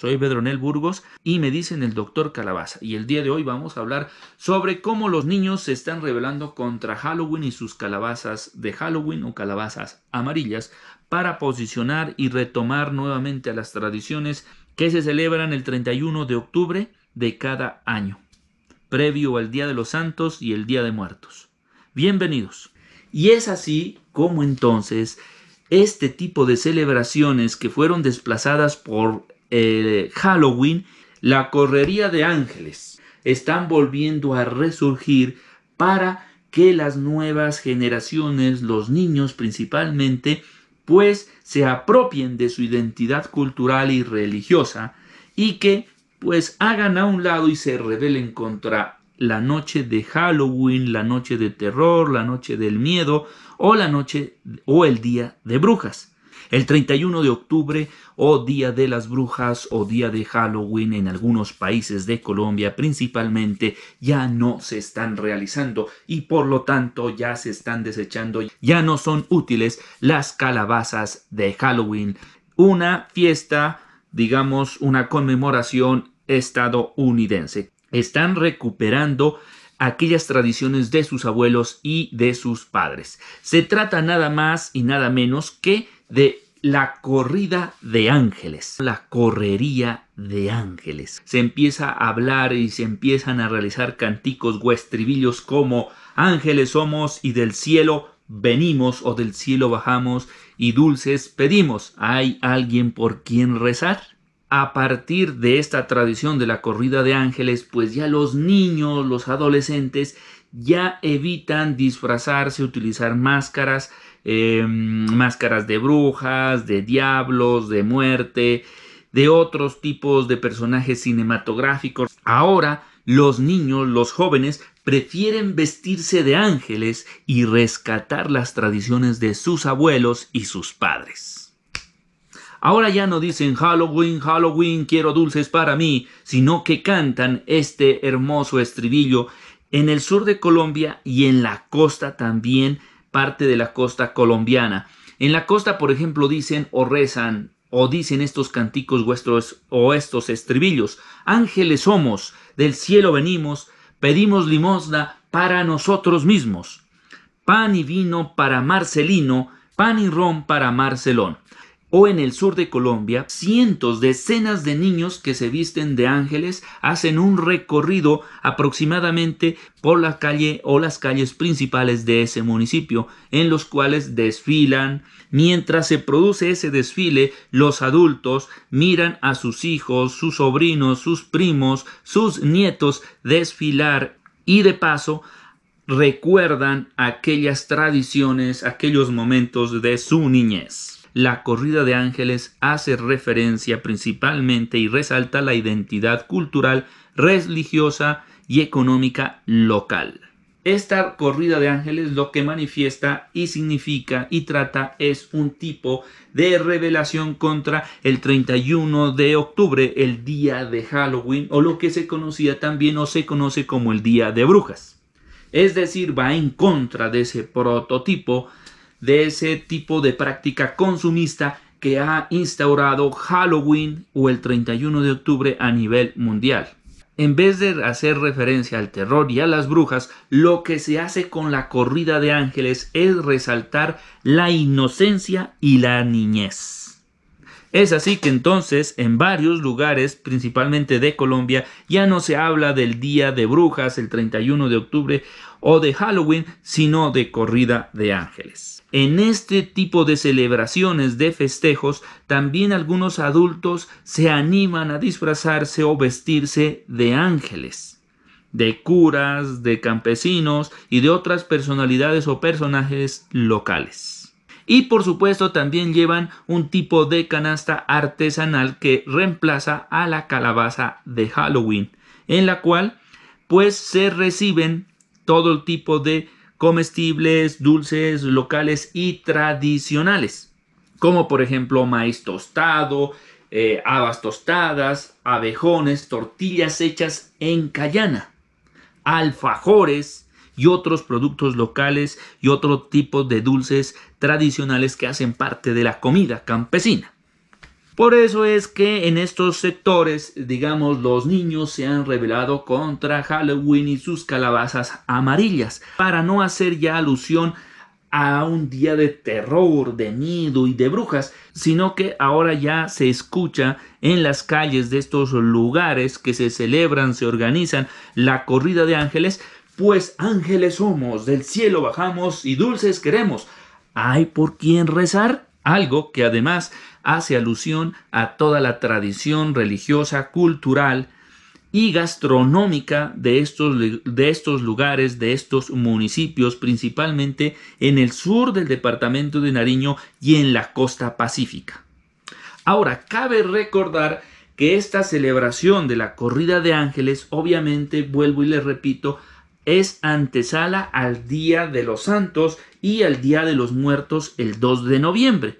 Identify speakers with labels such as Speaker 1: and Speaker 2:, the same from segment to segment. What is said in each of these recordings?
Speaker 1: Soy Pedronel Burgos y me dicen el doctor Calabaza. Y el día de hoy vamos a hablar sobre cómo los niños se están rebelando contra Halloween y sus calabazas de Halloween o calabazas amarillas para posicionar y retomar nuevamente a las tradiciones que se celebran el 31 de octubre de cada año, previo al Día de los Santos y el Día de Muertos. Bienvenidos. Y es así como entonces este tipo de celebraciones que fueron desplazadas por eh, Halloween, la correría de ángeles están volviendo a resurgir para que las nuevas generaciones, los niños principalmente, pues se apropien de su identidad cultural y religiosa y que pues hagan a un lado y se rebelen contra la noche de Halloween, la noche de terror, la noche del miedo o la noche o el día de brujas. El 31 de octubre, o Día de las Brujas o Día de Halloween en algunos países de Colombia principalmente, ya no se están realizando y por lo tanto ya se están desechando, ya no son útiles las calabazas de Halloween. Una fiesta, digamos, una conmemoración estadounidense. Están recuperando aquellas tradiciones de sus abuelos y de sus padres. Se trata nada más y nada menos que de la corrida de ángeles, la correría de ángeles. Se empieza a hablar y se empiezan a realizar canticos o estribillos como ángeles somos y del cielo venimos o del cielo bajamos y dulces pedimos. ¿Hay alguien por quien rezar? A partir de esta tradición de la corrida de ángeles, pues ya los niños, los adolescentes ya evitan disfrazarse, utilizar máscaras, em, máscaras de brujas, de diablos, de muerte, de otros tipos de personajes cinematográficos. Ahora los niños, los jóvenes, prefieren vestirse de ángeles y rescatar las tradiciones de sus abuelos y sus padres. Ahora ya no dicen Halloween, Halloween, quiero dulces para mí, sino que cantan este hermoso estribillo en el sur de Colombia y en la costa también, parte de la costa colombiana. En la costa, por ejemplo, dicen o rezan o dicen estos canticos vuestros o estos estribillos. Ángeles somos, del cielo venimos, pedimos limosna para nosotros mismos. Pan y vino para Marcelino, pan y ron para Marcelón o en el sur de Colombia, cientos, decenas de niños que se visten de ángeles hacen un recorrido aproximadamente por la calle o las calles principales de ese municipio, en los cuales desfilan. Mientras se produce ese desfile, los adultos miran a sus hijos, sus sobrinos, sus primos, sus nietos desfilar y de paso recuerdan aquellas tradiciones, aquellos momentos de su niñez la corrida de ángeles hace referencia principalmente y resalta la identidad cultural, religiosa y económica local. Esta corrida de ángeles lo que manifiesta y significa y trata es un tipo de revelación contra el 31 de octubre, el día de Halloween o lo que se conocía también o se conoce como el día de brujas. Es decir, va en contra de ese prototipo de ese tipo de práctica consumista que ha instaurado Halloween o el 31 de octubre a nivel mundial. En vez de hacer referencia al terror y a las brujas, lo que se hace con la corrida de ángeles es resaltar la inocencia y la niñez. Es así que entonces en varios lugares, principalmente de Colombia, ya no se habla del Día de Brujas el 31 de octubre o de Halloween, sino de corrida de ángeles. En este tipo de celebraciones, de festejos, también algunos adultos se animan a disfrazarse o vestirse de ángeles, de curas, de campesinos y de otras personalidades o personajes locales. Y por supuesto también llevan un tipo de canasta artesanal que reemplaza a la calabaza de Halloween, en la cual pues se reciben todo el tipo de comestibles, dulces, locales y tradicionales, como por ejemplo maíz tostado, eh, habas tostadas, abejones, tortillas hechas en cayana, alfajores y otros productos locales y otro tipo de dulces tradicionales que hacen parte de la comida campesina. Por eso es que en estos sectores, digamos, los niños se han rebelado contra Halloween y sus calabazas amarillas, para no hacer ya alusión a un día de terror, de miedo y de brujas, sino que ahora ya se escucha en las calles de estos lugares que se celebran, se organizan la corrida de ángeles, pues ángeles somos, del cielo bajamos y dulces queremos. ¿Hay por quien rezar? Algo que además hace alusión a toda la tradición religiosa, cultural y gastronómica de estos, de estos lugares, de estos municipios, principalmente en el sur del departamento de Nariño y en la costa pacífica. Ahora, cabe recordar que esta celebración de la corrida de ángeles, obviamente, vuelvo y les repito, es antesala al Día de los Santos y al Día de los Muertos el 2 de noviembre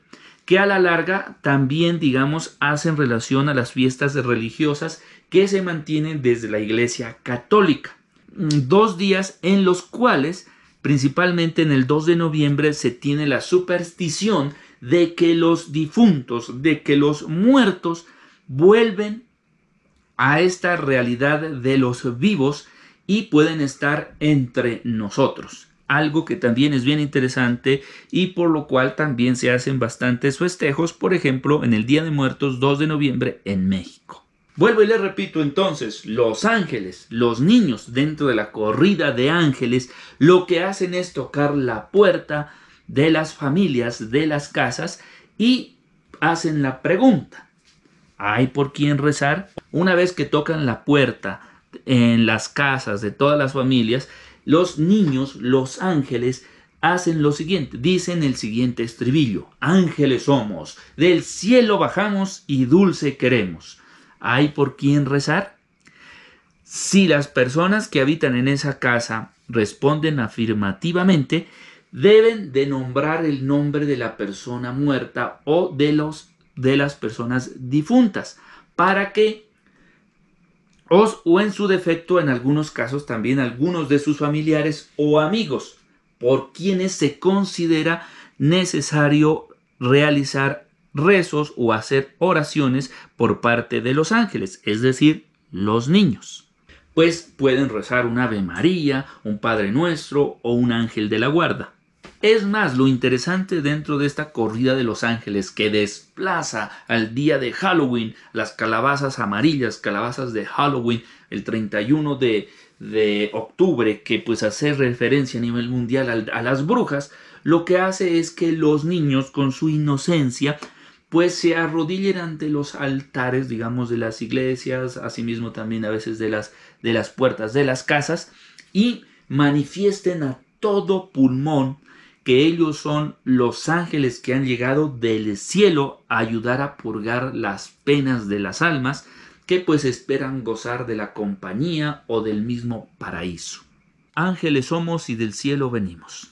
Speaker 1: que a la larga también, digamos, hacen relación a las fiestas religiosas que se mantienen desde la Iglesia Católica. Mm, dos días en los cuales, principalmente en el 2 de noviembre, se tiene la superstición de que los difuntos, de que los muertos vuelven a esta realidad de los vivos y pueden estar entre nosotros algo que también es bien interesante y por lo cual también se hacen bastantes festejos, por ejemplo, en el Día de Muertos 2 de noviembre en México. Vuelvo y les repito entonces, los ángeles, los niños dentro de la corrida de ángeles, lo que hacen es tocar la puerta de las familias, de las casas y hacen la pregunta, ¿hay por quién rezar? Una vez que tocan la puerta en las casas de todas las familias, los niños, los ángeles, hacen lo siguiente, dicen el siguiente estribillo, ángeles somos, del cielo bajamos y dulce queremos. ¿Hay por quién rezar? Si las personas que habitan en esa casa responden afirmativamente, deben de nombrar el nombre de la persona muerta o de, los, de las personas difuntas para que o en su defecto en algunos casos también algunos de sus familiares o amigos por quienes se considera necesario realizar rezos o hacer oraciones por parte de los ángeles, es decir, los niños. Pues pueden rezar un Ave María, un Padre Nuestro o un Ángel de la Guarda. Es más, lo interesante dentro de esta corrida de Los Ángeles que desplaza al día de Halloween las calabazas amarillas, calabazas de Halloween, el 31 de, octubre, que pues hace referencia a nivel mundial a, las brujas, lo que hace es que los niños con su inocencia pues se arrodillen ante los altares, digamos, de las iglesias, asimismo también a veces de las, de las puertas de las casas, y manifiesten a todo pulmón que ellos son los ángeles que han llegado del cielo a ayudar a purgar las penas de las almas que pues esperan gozar de la compañía o del mismo paraíso. Ángeles somos y del cielo venimos.